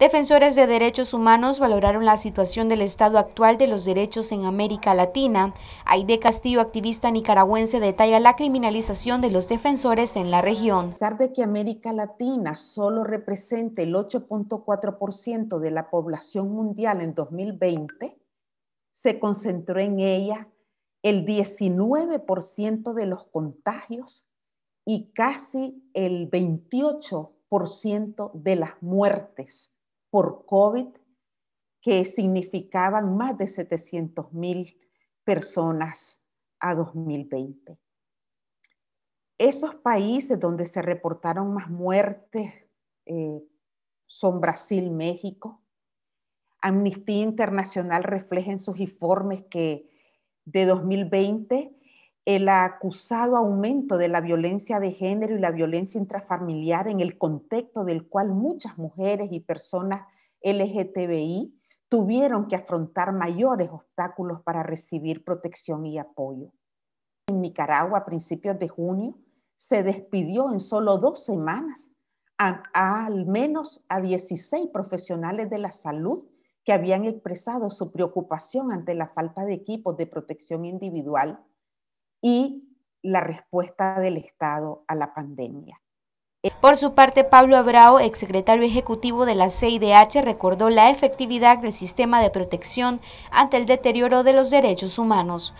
Defensores de derechos humanos valoraron la situación del estado actual de los derechos en América Latina. Aide Castillo, activista nicaragüense, detalla la criminalización de los defensores en la región. A pesar de que América Latina solo representa el 8.4% de la población mundial en 2020, se concentró en ella el 19% de los contagios y casi el 28% de las muertes por COVID que significaban más de 700 personas a 2020. Esos países donde se reportaron más muertes eh, son Brasil, México. Amnistía Internacional refleja en sus informes que de 2020 el acusado aumento de la violencia de género y la violencia intrafamiliar en el contexto del cual muchas mujeres y personas LGTBI tuvieron que afrontar mayores obstáculos para recibir protección y apoyo. En Nicaragua, a principios de junio, se despidió en solo dos semanas al menos a 16 profesionales de la salud que habían expresado su preocupación ante la falta de equipos de protección individual y la respuesta del Estado a la pandemia. Por su parte, Pablo Abrao, exsecretario ejecutivo de la CIDH, recordó la efectividad del sistema de protección ante el deterioro de los derechos humanos.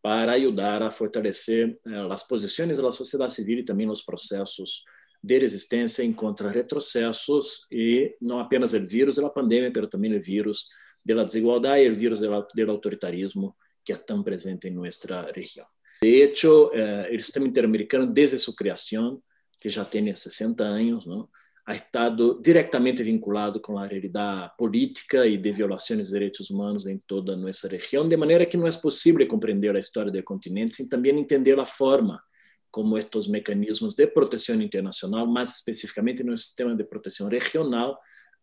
Para ayudar a fortalecer eh, las posiciones de la sociedad civil y también los procesos de resistencia en contra de retrocesos y no apenas el virus de la pandemia, pero también el virus de la desigualdad y el virus del, autoritarismo que están presentes presente en nuestra región. De hecho, eh, el sistema interamericano, desde su creación, que ya tiene 60 años, ¿no? ha estado diretamente vinculado com a realidade política e de violações de direitos humanos em toda a nossa região, de maneira que não é possível compreender a história do continente sem também entender a forma como estes mecanismos de proteção internacional, mais especificamente no sistema de proteção regional,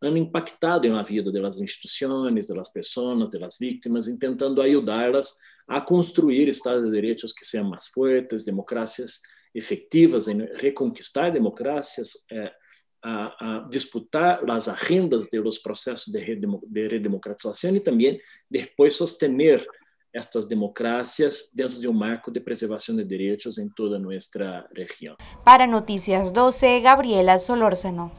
han impactado na la vida instituições, delas pessoas, delas vítimas, tentando ajudá las a construir estados de direitos que sejam mais fortes, democracias efectivas, em reconquistar democracias, eh, a, a, disputar as agendas dos processos de, redemo, de também depois también sostener estas democracias dentro de um marco de preservação de direitos em toda a nossa região. Para Notícias 12, Gabriela Solórzano.